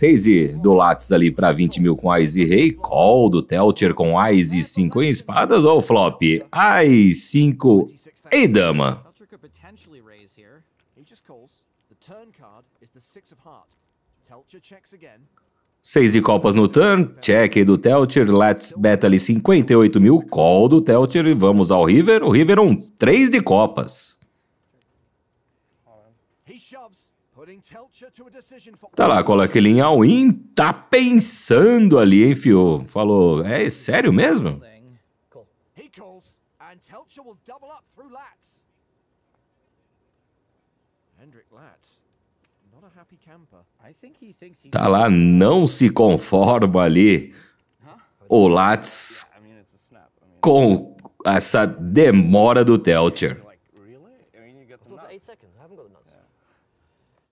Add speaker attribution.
Speaker 1: Raise do Lattes ali para 20 mil com Ice Rei, Call do Telcher com Ice 5 em espadas ou flop? Ice 5 e dama. Seis de copas no turn, check do Telcher, let's bet ali 58 mil, call do Telcher e vamos ao River. O River um 3 de copas. He shoves. Tá lá, coloca ele em all-in, tá pensando ali, hein, fio? Falou, é, é sério mesmo? Tá lá, não se conforma ali o Lats com essa demora do Telcher.